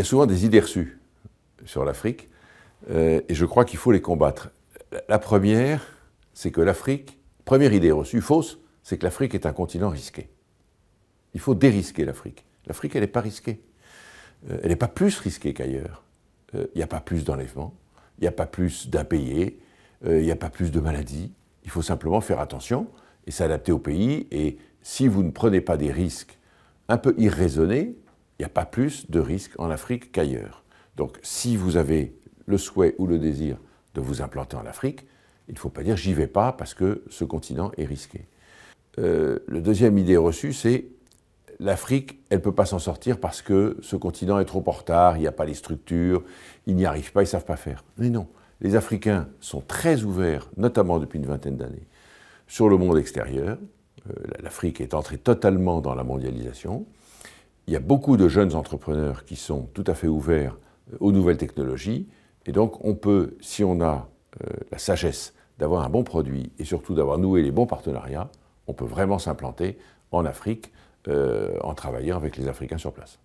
Il y a souvent des idées reçues sur l'Afrique, euh, et je crois qu'il faut les combattre. La première, c'est que l'Afrique, première idée reçue fausse, c'est que l'Afrique est un continent risqué. Il faut dérisquer l'Afrique. L'Afrique, elle n'est pas risquée. Euh, elle n'est pas plus risquée qu'ailleurs. Euh, il n'y a pas plus d'enlèvements, il n'y a pas plus d'impayés, il n'y a pas plus de maladies. Il faut simplement faire attention et s'adapter au pays. Et si vous ne prenez pas des risques un peu irraisonnés, il n'y a pas plus de risques en Afrique qu'ailleurs. Donc si vous avez le souhait ou le désir de vous implanter en Afrique, il ne faut pas dire j'y vais pas parce que ce continent est risqué. La euh, le deuxième idée reçue, c'est l'Afrique, elle ne peut pas s'en sortir parce que ce continent est trop en retard, il n'y a pas les structures, ils n'y arrivent pas, ils ne savent pas faire. Mais non, les Africains sont très ouverts, notamment depuis une vingtaine d'années, sur le monde extérieur. Euh, L'Afrique est entrée totalement dans la mondialisation il y a beaucoup de jeunes entrepreneurs qui sont tout à fait ouverts euh, aux nouvelles technologies. Et donc, on peut, si on a euh, la sagesse d'avoir un bon produit et surtout d'avoir noué les bons partenariats, on peut vraiment s'implanter en Afrique euh, en travaillant avec les Africains sur place.